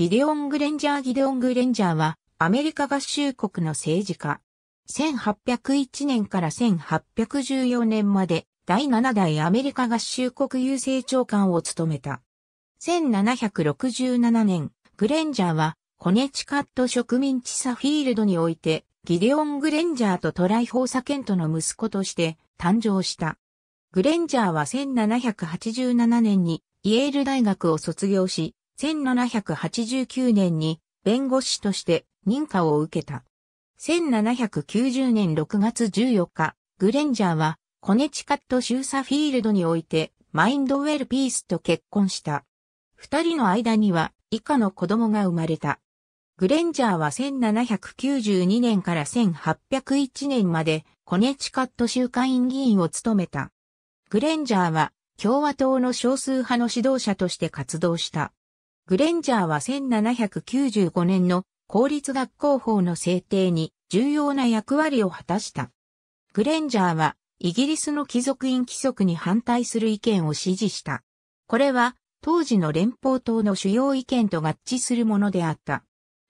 ギデオン・グレンジャー・ギデオン・グレンジャーは、アメリカ合衆国の政治家。1801年から1814年まで、第7代アメリカ合衆国郵政長官を務めた。1767年、グレンジャーは、コネチカット植民地サフィールドにおいて、ギデオン・グレンジャーとトライ・ホーサケントの息子として誕生した。グレンジャーは1787年にイエール大学を卒業し、1789年に弁護士として認可を受けた。1790年6月14日、グレンジャーはコネチカット州サフィールドにおいてマインドウェルピースと結婚した。二人の間には以下の子供が生まれた。グレンジャーは1792年から1801年までコネチカット州会員議員を務めた。グレンジャーは共和党の少数派の指導者として活動した。グレンジャーは1795年の公立学校法の制定に重要な役割を果たした。グレンジャーはイギリスの貴族院規則に反対する意見を支持した。これは当時の連邦党の主要意見と合致するものであった。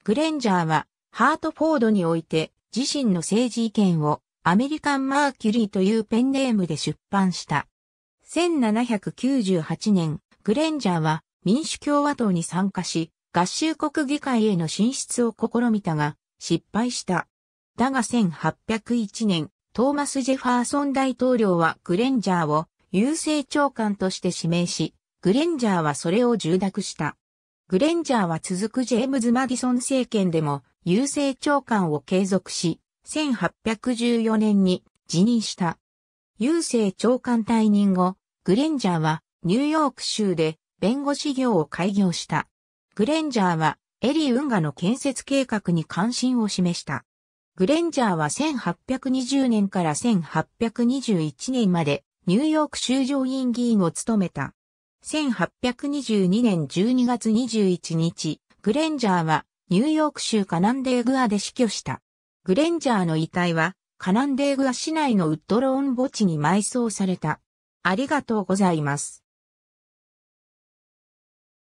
グレンジャーはハートフォードにおいて自身の政治意見をアメリカン・マーキュリーというペンネームで出版した。1798年、グレンジャーは民主共和党に参加し、合衆国議会への進出を試みたが、失敗した。だが1801年、トーマス・ジェファーソン大統領はグレンジャーを郵政長官として指名し、グレンジャーはそれを重諾した。グレンジャーは続くジェームズ・マディソン政権でも郵政長官を継続し、1814年に辞任した。郵政長官退任後、グレンジャーはニューヨーク州で弁護士業を開業した。グレンジャーはエリー運河の建設計画に関心を示した。グレンジャーは1820年から1821年までニューヨーク州上院議員を務めた。1822年12月21日、グレンジャーはニューヨーク州カナンデーグアで死去した。グレンジャーの遺体はカナンデーグア市内のウッドローン墓地に埋葬された。ありがとうございます。